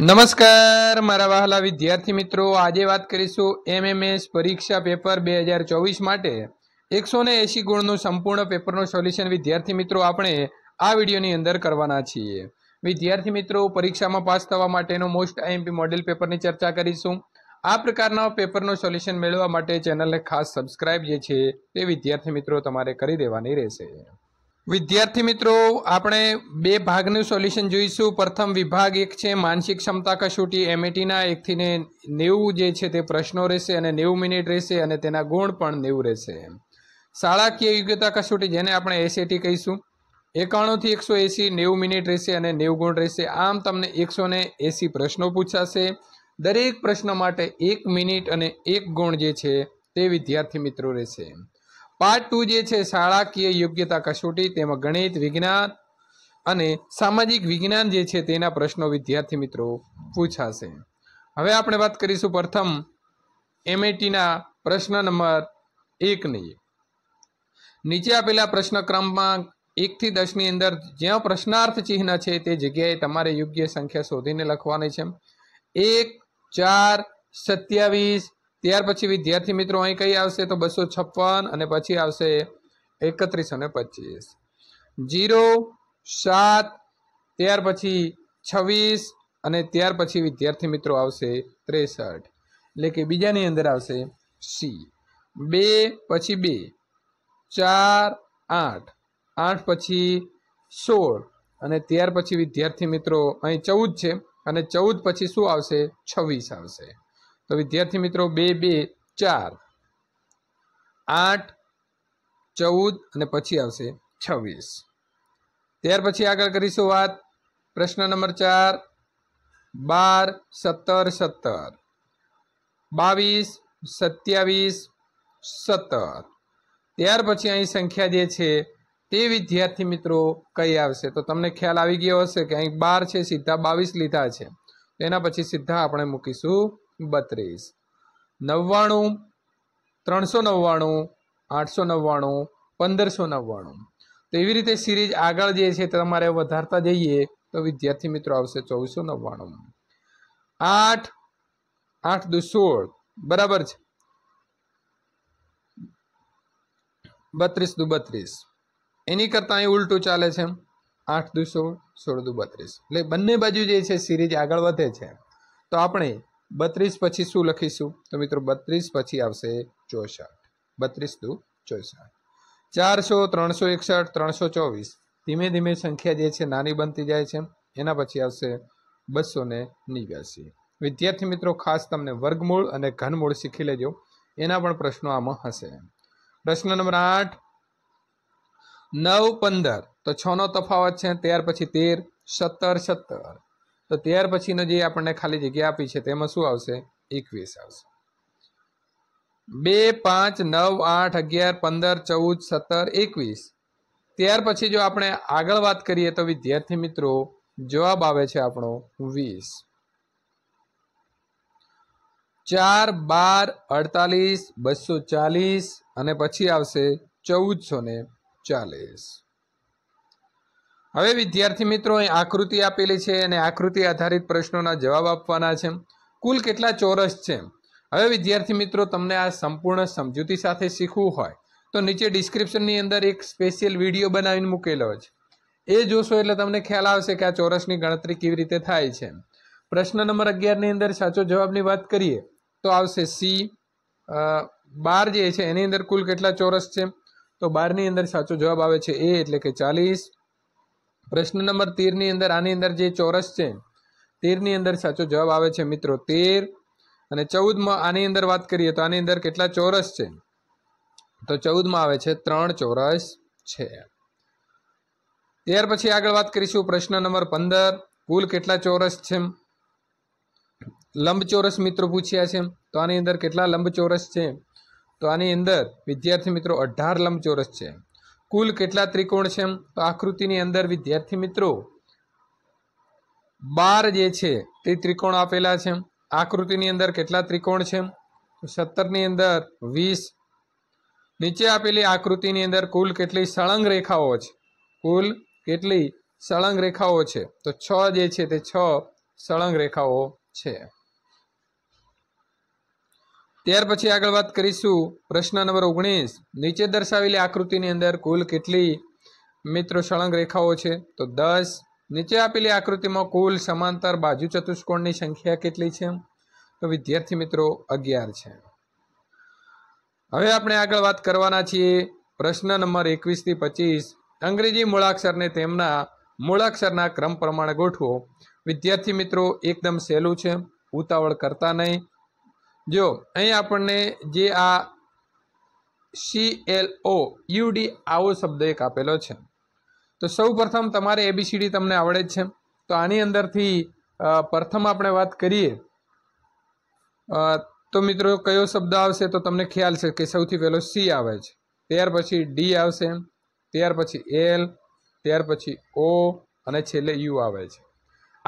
નમસ્કાર મારા વહાલા વિદ્યાર્થી મિત્રો આજે વાત કરીશું એમએમએસ પરીક્ષા પેપર બે હજાર ચોવીસ માટે એકસો ને એંશી ગુણનું સંપૂર્ણ પેપરનું સોલ્યુશન વિદ્યાર્થી મિત્રો આપણે આ વિડીયોની અંદર કરવાના છીએ વિદ્યાર્થી મિત્રો પરીક્ષામાં પાસ થવા માટેનો મોસ્ટ આઈએમપી મોડેલ પેપરની ચર્ચા કરીશું આ પ્રકારના પેપરનું સોલ્યુશન મેળવવા માટે ચેનલને ખાસ સબસ્ક્રાઇબ જે છે તે વિદ્યાર્થી મિત્રો તમારે કરી દેવાની રહેશે વિદ્યાર્થી મિત્રો આપણે બે ભાગનું સોલ્યુશન જોઈશું પ્રથમ વિભાગ એક છે માનસિક ક્ષમતા કસોટી એમએટીના e એકથી ને નેવું જે છે તે પ્રશ્નો રહેશે અને નેવું મિનિટ રહેશે અને તેના ગુણ પણ નેવું રહેશે શાળાકીય યોગ્યતા કસોટી જેને આપણે એસએટી e કહીશું એકાણુંથી એકસો એંસી નેવું મિનિટ રહેશે અને નેવું ગુણ રહેશે આમ તમને એકસો એંસી પ્રશ્નો પૂછાશે દરેક પ્રશ્ન માટે એક મિનિટ અને એક ગુણ જે છે તે વિદ્યાર્થી મિત્રો રહેશે પાર્ટ ટુ જે છે શાળાકીય યોગ્યતા કસોટી તેમાં ગણિત વિજ્ઞાન અને સામાજિક વિજ્ઞાન જે છે તેના પ્રશ્નો વિદ્યાર્થી મિત્રો પૂછાશે હવે આપણે વાત કરીશું પ્રથમ એમએટીના પ્રશ્ન નંબર એકની નીચે આપેલા પ્રશ્ન ક્રમાંક એકથી દસની અંદર જ્યાં પ્રશ્નાર્થ ચિહ્ન છે તે જગ્યાએ તમારે યોગ્ય સંખ્યા શોધીને લખવાની છે એક ચાર સત્યાવીસ ત્યાર પછી વિદ્યાર્થી મિત્રો અહીં કઈ આવશે તો બસો છપ્પન અને પછી આવશે એકત્રીસ અને પચીસ જીરો સાત ત્યાર પછી છવ્વીસ અને ત્યાર પછી વિદ્યાર્થી મિત્રો આવશે ત્રેસઠ એટલે કે બીજાની અંદર આવશે સી બે પછી બે ચાર આઠ આઠ પછી સોળ અને ત્યાર પછી વિદ્યાર્થી મિત્રો અહીં ચૌદ છે અને ચૌદ પછી શું આવશે છવ્વીસ આવશે તો વિદ્યાર્થી મિત્રો બે બે ચાર આઠ ચૌદ અને પછી આવશે છવ્વીસ ત્યાર પછી આગળ કરીશું વાત પ્રશ્ન નંબર ચાર બાર સત્તર સત્તર બાવીસ સત્યાવીસ સત્તર ત્યાર પછી અહીં સંખ્યા જે છે તે વિદ્યાર્થી મિત્રો કઈ આવશે તો તમને ખ્યાલ આવી ગયો હશે કે અહીં બાર છે સીધા બાવીસ લીધા છે એના પછી સીધા આપણે મૂકીશું બત્રીસ નવ્વાણું ત્રણસો નવ્વાણું આઠસો નવ્વાણું પંદરસો નવ્વાણું તો એવી રીતે સિરીઝ આગળ જે છે તમારે વધારતા જઈએ તો વિદ્યાર્થી મિત્રો આવશે ચૌદસો નવ્વાણું આઠ આઠ દુ સોળ બરાબર છે બત્રીસ દુ બત્રીસ એની કરતાં અહીં ઉલટું ચાલે છે આઠ દુ સોળ સોળ દુ બત્રીસ એટલે બંને બાજુ જે છે સિરીઝ આગળ વધે છે તો આપણે બત્રીસ પછી શું લખીશું તો મિત્રો બત્રીસ પછી આવશે ચોસઠ બત્રીસ દુ ચોસઠ ચારસો ત્રણસો એકસઠ ત્રણસો ચોવીસ ધીમે ધીમે સંખ્યા જે છે નાની બનતી જાય છે એના પછી આવશે બસો ને નેવ્યાસી વિદ્યાર્થી મિત્રો ખાસ તમને વર્ગમૂળ અને ઘનમૂળ શીખી લેજો એના પણ પ્રશ્નો આમાં હશે પ્રશ્ન નંબર આઠ નવ પંદર તો છનો તફાવત છે ત્યાર પછી તેર સત્તર સત્તર તો ત્યાર પછીનો જે આપણને ખાલી જગ્યા આપી છે તેમાં શું આવશે એકવીસ આવશે બે પાંચ નવ આઠ અગિયાર પંદર ચૌદ સત્તર એકવીસ ત્યાર પછી જો આપણે આગળ વાત કરીએ તો વિદ્યાર્થી મિત્રો જવાબ આવે છે આપણો વીસ ચાર બાર અડતાલીસ બસો ચાલીસ અને પછી આવશે ચૌદસો ને ચાલીસ હવે વિદ્યાર્થી મિત્રો અહીં આકૃતિ આપેલી છે અને આકૃતિ આધારિત પ્રશ્નોના જવાબ આપવાના છે કુલ કેટલા ચોરસ છે હવે વિદ્યાર્થી મિત્રો તમને આ સંપૂર્ણ સમજૂતી સાથે શીખવું હોય તો નીચે ડિસ્ક્રિપ્શનની અંદર એક સ્પેશિયલ વિડીયો બનાવીને મૂકેલો છે એ જોશો એટલે તમને ખ્યાલ આવશે કે આ ચોરસની ગણતરી કેવી રીતે થાય છે પ્રશ્ન નંબર અગિયારની અંદર સાચો જવાબની વાત કરીએ તો આવશે સી બાર જે છે એની અંદર કુલ કેટલા ચોરસ છે તો બારની અંદર સાચો જવાબ આવે છે એ એટલે કે ચાલીસ પ્રશ્ન નંબર તેરની અંદર આની અંદર જે ચોરસ છે તેરની અંદર સાચો જવાબ આવે છે મિત્રો તેર અને ચૌદમાં આની અંદર વાત કરીએ તો આની અંદર કેટલા ચોરસ છે તો ચૌદમાં આવે છે ત્રણ ચોરસ છે ત્યાર પછી આગળ વાત કરીશું પ્રશ્ન નંબર પંદર કુલ કેટલા ચોરસ છે લંબચોરસ મિત્રો પૂછ્યા છે તો આની અંદર કેટલા લંબચોરસ છે તો આની અંદર વિદ્યાર્થી મિત્રો અઢાર લંબચોરસ છે કુલ કેટલા ત્રિકોણ છે એમ તો આકૃતિની અંદર વિદ્યાર્થી મિત્રો બાર જે છે તે ત્રિકોણ આપેલા છે આકૃતિની અંદર કેટલા ત્રિકોણ છે સત્તરની અંદર વીસ નીચે આપેલી આકૃતિની અંદર કુલ કેટલી સળંગ રેખાઓ છે કુલ કેટલી સળંગ રેખાઓ છે તો છ જે છે તે છ સળંગ રેખાઓ છે ત્યાર પછી આગળ વાત કરીશું પ્રશ્ન નંબર ઓગણીસ નીચે દર્શાવેલી આકૃતિની અંદર કુલ કેટલી મિત્રો સળંગ રેખાઓ છે તો દસ નીચે આપેલી આકૃતિમાં કુલ સમાંતર બાજુ ચતુષ્કોણની સંખ્યા કેટલી છે તો વિદ્યાર્થી મિત્રો અગિયાર છે હવે આપણે આગળ વાત કરવાના છીએ પ્રશ્ન નંબર એકવીસથી પચીસ અંગ્રેજી મૂળાક્ષરને તેમના મૂળાક્ષરના ક્રમ પ્રમાણે ગોઠવો વિદ્યાર્થી મિત્રો એકદમ સહેલું છે ઉતાવળ કરતા નહીં જો અહીં આપણને જે આ સી એલ ઓ યુડી આવો શબ્દ એક આપેલો છે તો સૌ પ્રથમ તમારે એબીસીડી તમને આવડે જ છે તો આની અંદરથી પ્રથમ આપણે વાત કરીએ તો મિત્રો કયો શબ્દ આવશે તો તમને ખ્યાલ છે કે સૌથી પહેલો સી આવે છે ત્યાર પછી ડી આવશે ત્યાર પછી એલ ત્યાર પછી ઓ અને છેલ્લે યુ આવે છે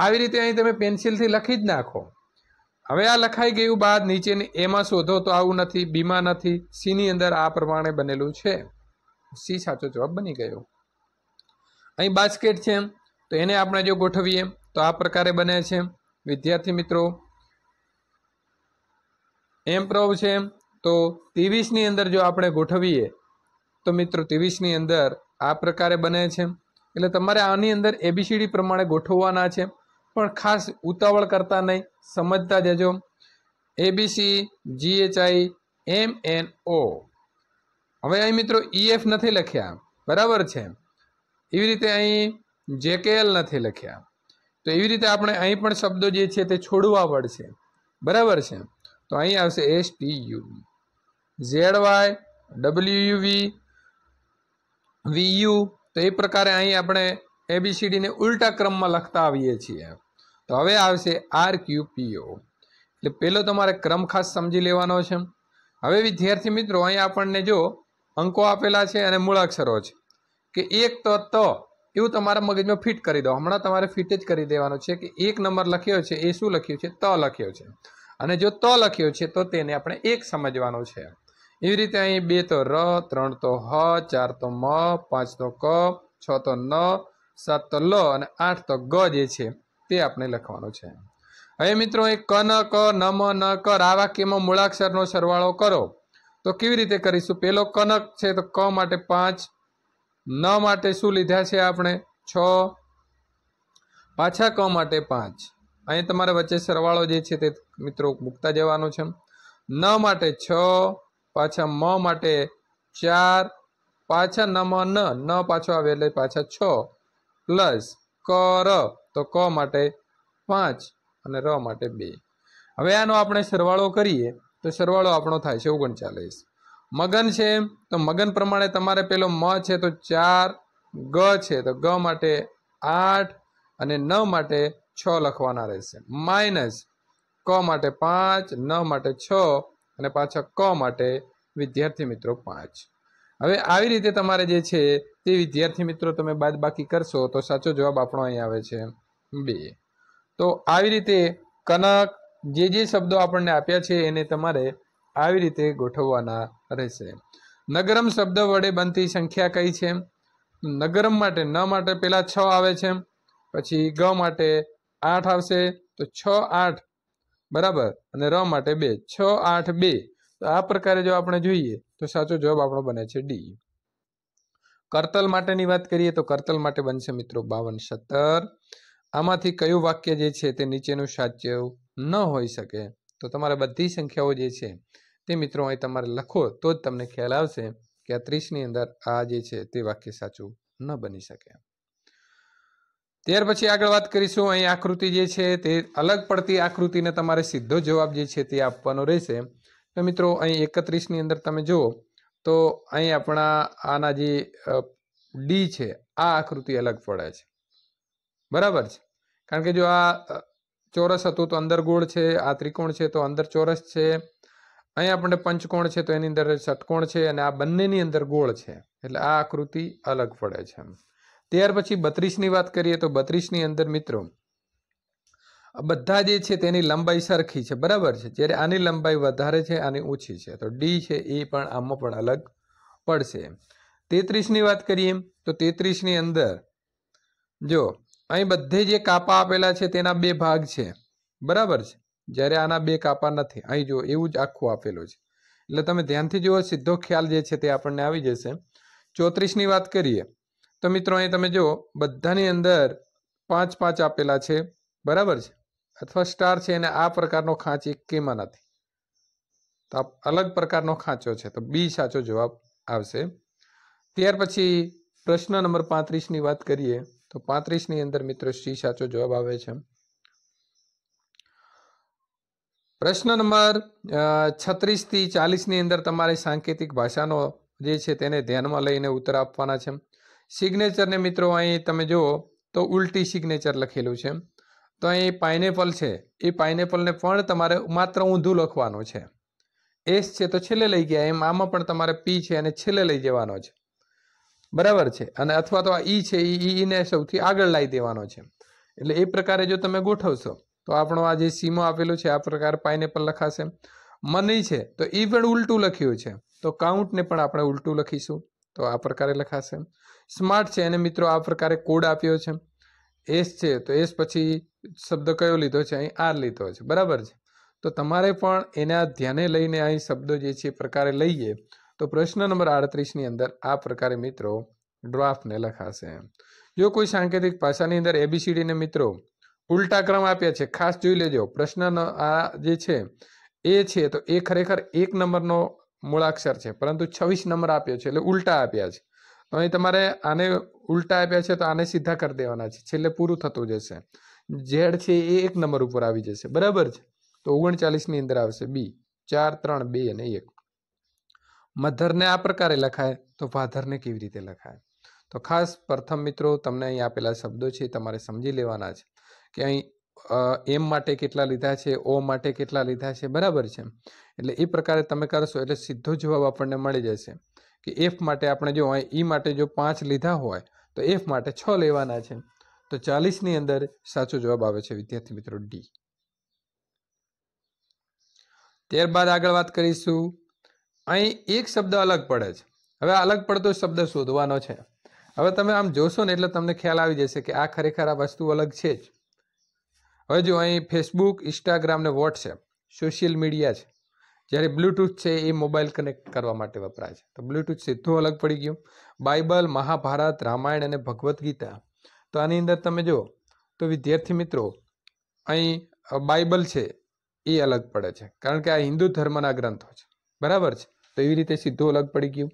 આવી રીતે અહીં તમે પેન્સિલથી લખી જ નાખો હવે આ લખાઈ ગયું બાદ નીચેની એમાં શોધો તો આવું નથી બીમાં નથી સીની અંદર આ પ્રમાણે બનેલું છે સી સાચો જવાબ બની ગયો અહીં બાસ્કેટ છે તો એને આપણે જો ગોઠવીએ તો આ પ્રકારે બને છે વિદ્યાર્થી મિત્રો એમ એમ્પ્રોવ છે તો ત્રેવીસની અંદર જો આપણે ગોઠવીએ તો મિત્રો ત્રેવીસની અંદર આ પ્રકારે બને છે એટલે તમારે આની અંદર એબીસીડી પ્રમાણે ગોઠવવાના છે પર ખાસ ઉતાવળ કરતા નહીં સમજતા જજો A B C G H I M N O હવે અહી મિત્રો ઈ e એફ નથે લખ્યા બરાબર છે આવી રીતે અહી જે કે એલ નથે લખ્યા તો આવી રીતે આપણે અહી પણ શબ્દો જે છે તે છોડવા પડશે બરાબર છે તો અહી આવશે એ સ્પી U V Z Y W U V V U તો એ પ્રકારે અહી આપણે એબીસીડીને ઉલટા ક્રમમાં લખતા આવીએ છીએ તો હવે આવશે આર ક્યુ પીઓ એટલે પહેલો તમારે ક્રમ ખાસ સમજી લેવાનો છે હવે વિદ્યાર્થી મિત્રો અહીં આપણને જો અંકો આપેલા છે અને મૂળાક્ષરો છે કે એક તો ત એવું તમારા મગજમાં ફિટ કરી દો હમણાં તમારે ફિટ જ કરી દેવાનો છે કે એક નંબર લખ્યો છે એ શું લખ્યું છે ત લખ્યો છે અને જો ત લખ્યો છે તો તેને આપણે એક સમજવાનો છે એવી રીતે અહીં બે તો ર ત્રણ તો હ ચાર તો મ પાંચ તો ક છ તો ન સાત તો લ અને આઠ તો ગ જે છે તે આપણે લખવાનો છે હવે મિત્રો એ ક ન ક નમ ન કર આ વાક્યમાં મૂળાક્ષરનો સરવાળો કરો તો કેવી રીતે કરીશું પેલો કનક છે તો ક માટે પાંચ ન માટે શું લીધા છે આપણે છ પાછા ક માટે પાંચ અહીં તમારે વચ્ચે સરવાળો જે છે તે મિત્રો મૂકતા જવાનો છે ન માટે છ પાછા મ માટે ચાર પાછા નમ ન ન પાછો આવે એટલે પાછા છ પ્લસ ક ર તો ક માટે પાંચ અને ર માટે બે હવે આનો આપણે સરવાળો કરીએ તો સરવાળો આપણો થાય છે ઓગણચાલીસ મગન છે તો મગન પ્રમાણે તમારે પેલો મ છે તો ચાર ગ છે તો ગ માટે આઠ અને ન માટે છ લખવાના રહેશે માઇનસ ક માટે પાંચ ન માટે છ અને પાછા ક માટે વિદ્યાર્થી મિત્રો પાંચ હવે આવી રીતે તમારે જે છે તે વિદ્યાર્થી મિત્રો તમે બાદ બાકી કરશો તો સાચો જવાબ આપણો અહીં આવે છે બે તો આવી રીતે કનક જે જે શબ્દો આપણને આપ્યા છે એને તમારે આવી રીતે ગોઠવવાના રહેશે નગરમ શબ્દ વડે બનતી સંખ્યા કઈ છે નગરમ માટે ન માટે પહેલાં છ આવે છે પછી ગ માટે આઠ આવશે તો છ આઠ બરાબર અને ર માટે બે છ આઠ બે તો આ પ્રકારે જો આપણે જોઈએ તો સાચો જવાબ આપણો બને છે ડી કરતલ માટેની વાત કરીએ તો કરતલ માટે બનશે મિત્રો બાવન સત્તર આમાંથી કયું વાક્ય જે છે તે નીચેનું સાચું ન હોઈ શકે તો તમારે બધી સંખ્યાઓ જે છે તે મિત્રો અહીં તમારે લખો તો જ તમને ખ્યાલ આવશે કે આ ત્રીસની અંદર આ જે છે તે વાક્ય સાચું ન બની શકે ત્યાર પછી આગળ વાત કરીશું અહીં આકૃતિ જે છે તે અલગ પડતી આકૃતિને તમારે સીધો જવાબ જે છે તે આપવાનો રહેશે તો મિત્રો અહીં એકત્રીસની અંદર તમે જુઓ તો અહીં આપણા આના જે ડી છે આ આકૃતિ અલગ પડે છે બરાબર છે કારણ કે જો આ ચોરસ હતું તો અંદર ગોળ છે આ ત્રિકોણ છે તો અંદર ચોરસ છે અહીં આપણે પંચકોણ છે તો એની અંદર ષટકોણ છે અને આ બંનેની અંદર ગોળ છે એટલે આ આકૃતિ અલગ પડે છે ત્યાર પછી બત્રીસની વાત કરીએ તો બત્રીસની અંદર મિત્રો બધા જે છે તેની લંબાઈ સરખી છે બરાબર છે જ્યારે આની લંબાઈ વધારે છે આની ઓછી છે તો ડી છે એ પણ આમાં પણ અલગ પડશે તેત્રીસની વાત કરીએ તો તેત્રીસની અંદર જો અહીં બધે જે કાપા આપેલા છે તેના બે ભાગ છે બરાબર છે જ્યારે આના બે કાપા નથી અહીં જો એવું જ આખું આપેલું છે એટલે તમે ધ્યાનથી જુઓ સીધો ખ્યાલ જે છે તે આપણને આવી જશે ચોત્રીસની વાત કરીએ તો મિત્રો અહીં તમે જુઓ બધાની અંદર પાંચ પાંચ આપેલા છે બરાબર છે અથવા સ્ટાર છે એને આ પ્રકારનો ખાંચ એકેમાં નથી તો અલગ પ્રકારનો ખાંચો છે તો બી સાચો જવાબ આવશે ત્યાર પછી પ્રશ્ન નંબર પાંત્રીસની વાત કરીએ તો પાંત્રીસની અંદર મિત્રો સી સાચો જવાબ આવે છે પ્રશ્ન નંબર છત્રીસથી ચાલીસની અંદર તમારે સાંકેતિક ભાષાનો જે છે તેને ધ્યાનમાં લઈને ઉત્તર આપવાના છે સિગ્નેચરને મિત્રો અહીં તમે જુઓ તો ઉલટી સિગ્નેચર લખેલું છે તો અહીં પાઇનેપલ છે એ પાઇનેપલને પણ તમારે માત્ર ઊંધું લખવાનું છે એસ છે તો છેલ્લે લઈ ગયા એમ આમાં પણ તમારે પી છે અને છેલ્લે લઈ જવાનો છે બરાબર છે અને અથવા તો આ e ઈ છે ઈ ઈને સૌથી આગળ લાવી દેવાનો છે એટલે એ પ્રકારે જો તમે ગોઠવશો તો આપણો આ જે સીમો આપેલું છે આ પ્રકાર પાઇનેપલ લખાશે મની છે તો એ પણ ઉલટું લખ્યું છે તો કાઉન્ટને પણ આપણે ઉલટું લખીશું તો આ પ્રકારે લખાશે સ્માર્ટ છે એને મિત્રો આ પ્રકારે કોડ આપ્યો છે એસ છે તો એસ પછી શબ્દ કયો લીધો છે અહીં આર લીધો છે બરાબર છે તો તમારે પણ એના ધ્યાને લઈને અહીં શબ્દો જે છે પ્રકારે લઈએ તો પ્રશ્ન નંબર આડત્રીસની અંદર આ પ્રકારે મિત્રો ડ્રાફ્ટને લખાશે જો કોઈ સાંકેતિક ભાષાની અંદર એબીસીડીને મિત્રો ઉલટા ક્રમ આપ્યા છે ખાસ જોઈ લેજો પ્રશ્ન આ જે છે એ છે તો એ ખરેખર એક નંબરનો મૂળાક્ષર છે પરંતુ છવ્વીસ નંબર આપ્યો છે એટલે ઉલટા આપ્યા છે તો અહીં તમારે આને ઉલટા આપ્યા છે તો આને સીધા કરી દેવાના છે છેલ્લે પૂરું થતું જશે ઝેડ છે એ એક નંબર ઉપર આવી જશે બરાબર છે તો ઓગણચાલીસની અંદર આવશે બી ચાર ત્રણ બે અને એક મધરને આ પ્રકારે લખાય તો ફાધરને કેવી રીતે લખાય તો ખાસ પ્રથમ મિત્રો તમને અહીં આપેલા શબ્દો છે તમારે સમજી લેવાના છે કે અહીં એમ માટે કેટલા લીધા છે ઓ માટે કેટલા લીધા છે બરાબર છે એટલે એ પ્રકારે તમે કરશો એટલે સીધો જવાબ આપણને મળી જશે કે એફ માટે આપણે જો અહીં ઈ માટે જો પાંચ લીધા હોય તો એફ માટે છ લેવાના છે તો ચાલીસની અંદર સાચો જવાબ આવે છે વિદ્યાર્થી મિત્રો ડી ત્યારબાદ આગળ વાત કરીશું અહીં એક શબ્દ અલગ પડે છે હવે અલગ પડતો શબ્દ શોધવાનો છે હવે તમે આમ જોશો ને એટલે તમને ખ્યાલ આવી જશે કે આ ખરેખર આ વસ્તુ અલગ છે જ હવે જો અહીં ફેસબુક ઇન્સ્ટાગ્રામ ને વોટ્સએપ સોશિયલ મીડિયા છે જ્યારે બ્લૂટૂથ છે એ મોબાઈલ કનેક્ટ કરવા માટે વપરાય છે તો બ્લૂટૂથ સીધું અલગ પડી ગયું બાઇબલ મહાભારત રામાયણ અને ભગવદ્ ગીતા તો આની અંદર તમે જુઓ તો વિદ્યાર્થી મિત્રો અહીં બાઇબલ છે એ અલગ પડે છે કારણ કે આ હિન્દુ ધર્મના ગ્રંથો છે બરાબર છે તો એવી રીતે સીધું અલગ પડી ગયું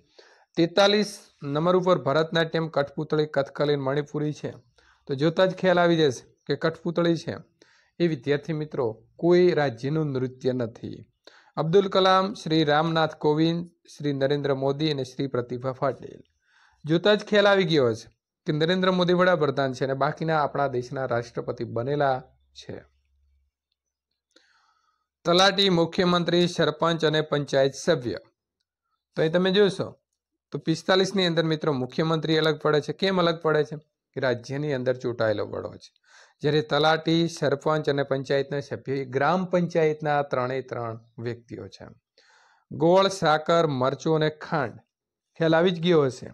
તેતાલીસ નંબર ઉપર ભરતનાટ્યમ કઠપુતળી કથકલી મણિપુરી છે તો જોતાં જ ખ્યાલ આવી જશે કે કઠપૂતળી છે એ વિદ્યાર્થી મિત્રો કોઈ રાજ્યનું નૃત્ય નથી અબ્દુલ કલામ શ્રી રામનાથ કોવિંદ શ્રી નરેન્દ્ર મોદી અને શ્રી પ્રતિભા પાટીલ જોતા જ ખ્યાલ આવી ગયો છે કે નરેન્દ્ર મોદી વડાપ્રધાન છે અને બાકીના આપણા દેશના રાષ્ટ્રપતિ બનેલા છે તલાટી મુખ્યમંત્રી સરપંચ અને પંચાયત સભ્ય તો એ તમે જોશો તો પિસ્તાલીસની અંદર મિત્રો મુખ્યમંત્રી અલગ પડે છે કેમ અલગ પડે છે કે રાજ્યની અંદર ચૂંટાયેલો વડો છે જ્યારે તલાટી સરપંચ અને પંચાયતના સભ્ય ગ્રામ પંચાયતના ત્રણેય ત્રણ વ્યક્તિઓ છે ગોળ સાકર મરચું અને ખાંડ ખ્યાલ આવી જ ગયો હશે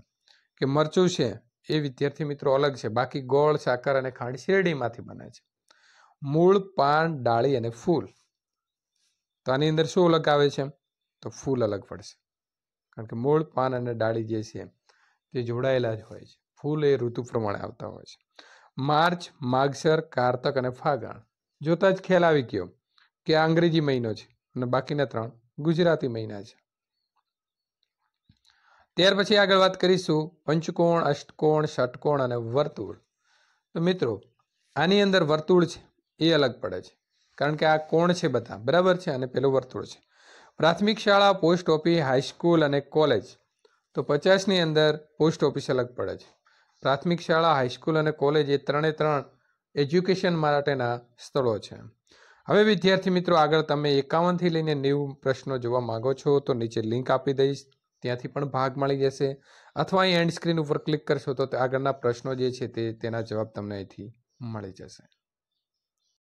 કે મરચું છે એ વિદ્યાર્થી મિત્રો અલગ છે બાકી ગોળ સાકર અને ખાંડ શેરડીમાંથી બને છે મૂળ પાન ડાળી અને ફૂલ તો આની અંદર શું અલગ આવે છે તો ફૂલ અલગ પડશે કારણ કે મૂળ પાન અને ડાળી જે છે તે જોડાયેલા જ હોય છે ફૂલ એ ઋતુ પ્રમાણે આવતા હોય છે માર્ચ માગસર કારતક અને ફાગણ જોતા જ ખ્યાલ આવી ગયો કે આ અંગ્રેજી મહિનો છે અને બાકીના ત્રણ ગુજરાતી મહિના છે ત્યાર પછી આગળ વાત કરીશું પંચકોણ અષ્ટકોણ ષટકોણ અને વર્તુળ તો મિત્રો આની અંદર વર્તુળ છે એ અલગ પડે છે કારણ કે આ કોણ છે બધા બરાબર છે અને પેલું વર્તુળ છે પ્રાથમિક શાળા પોસ્ટ ઓફિસ હાઈસ્કૂલ અને કોલેજ તો પચાસની અંદર પોસ્ટ ઓફિસ અલગ પડે છે પ્રાથમિક શાળા હાઈસ્કૂલ અને કોલેજ એ ત્રણે ત્રણ એજ્યુકેશન માટેના સ્થળો છે હવે વિદ્યાર્થી મિત્રો આગળ તમે એકાવનથી લઈને નેવું પ્રશ્નો જોવા માગો છો તો નીચે લિંક આપી દઈશ ત્યાંથી પણ ભાગ મળી જશે અથવા અહીં એન્ડ સ્ક્રીન ઉપર ક્લિક કરશો તો આગળના પ્રશ્નો જે છે તે તેના જવાબ તમને અહીંથી મળી જશે